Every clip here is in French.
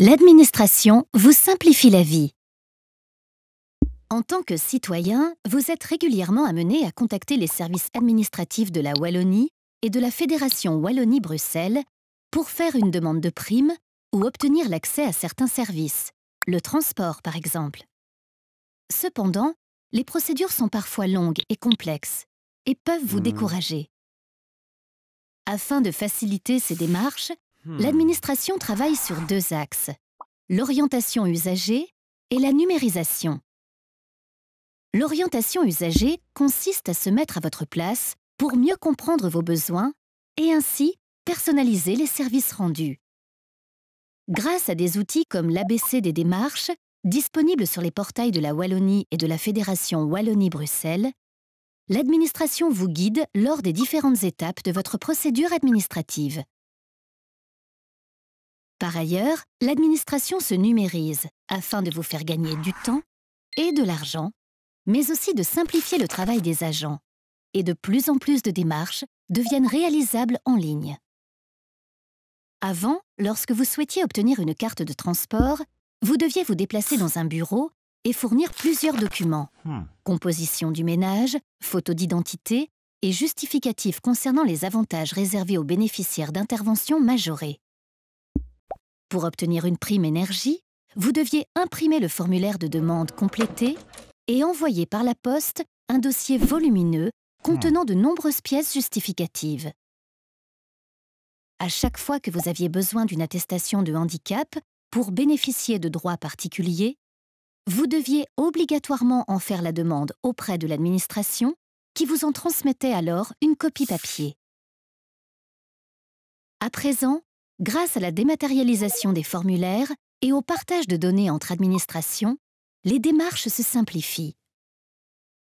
L'administration vous simplifie la vie. En tant que citoyen, vous êtes régulièrement amené à contacter les services administratifs de la Wallonie et de la Fédération Wallonie-Bruxelles pour faire une demande de prime ou obtenir l'accès à certains services, le transport par exemple. Cependant, les procédures sont parfois longues et complexes et peuvent vous mmh. décourager. Afin de faciliter ces démarches, Hmm. L'administration travaille sur deux axes, l'orientation usagée et la numérisation. L'orientation usagée consiste à se mettre à votre place pour mieux comprendre vos besoins et ainsi personnaliser les services rendus. Grâce à des outils comme l'ABC des démarches, disponibles sur les portails de la Wallonie et de la Fédération Wallonie-Bruxelles, l'administration vous guide lors des différentes étapes de votre procédure administrative. Par ailleurs, l'administration se numérise afin de vous faire gagner du temps et de l'argent, mais aussi de simplifier le travail des agents. Et de plus en plus de démarches deviennent réalisables en ligne. Avant, lorsque vous souhaitiez obtenir une carte de transport, vous deviez vous déplacer dans un bureau et fournir plusieurs documents. Hmm. Composition du ménage, photo d'identité et justificatif concernant les avantages réservés aux bénéficiaires d'interventions majorées. Pour obtenir une prime énergie, vous deviez imprimer le formulaire de demande complété et envoyer par la poste un dossier volumineux contenant de nombreuses pièces justificatives. À chaque fois que vous aviez besoin d'une attestation de handicap pour bénéficier de droits particuliers, vous deviez obligatoirement en faire la demande auprès de l'administration qui vous en transmettait alors une copie papier. À présent, Grâce à la dématérialisation des formulaires et au partage de données entre administrations, les démarches se simplifient.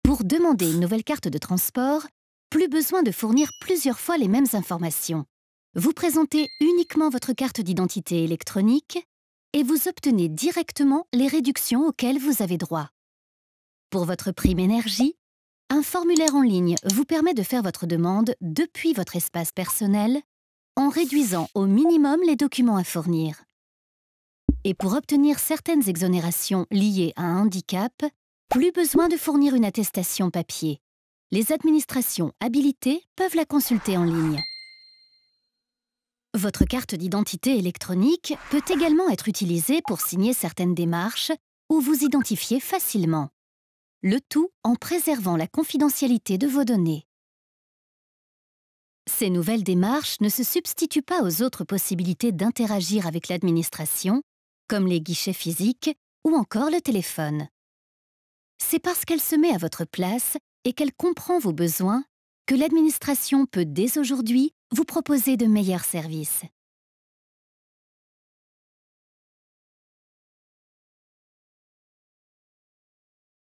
Pour demander une nouvelle carte de transport, plus besoin de fournir plusieurs fois les mêmes informations. Vous présentez uniquement votre carte d'identité électronique et vous obtenez directement les réductions auxquelles vous avez droit. Pour votre prime énergie, un formulaire en ligne vous permet de faire votre demande depuis votre espace personnel en réduisant au minimum les documents à fournir. Et pour obtenir certaines exonérations liées à un handicap, plus besoin de fournir une attestation papier. Les administrations habilitées peuvent la consulter en ligne. Votre carte d'identité électronique peut également être utilisée pour signer certaines démarches ou vous identifier facilement. Le tout en préservant la confidentialité de vos données. Ces nouvelles démarches ne se substituent pas aux autres possibilités d'interagir avec l'administration, comme les guichets physiques ou encore le téléphone. C'est parce qu'elle se met à votre place et qu'elle comprend vos besoins que l'administration peut dès aujourd'hui vous proposer de meilleurs services.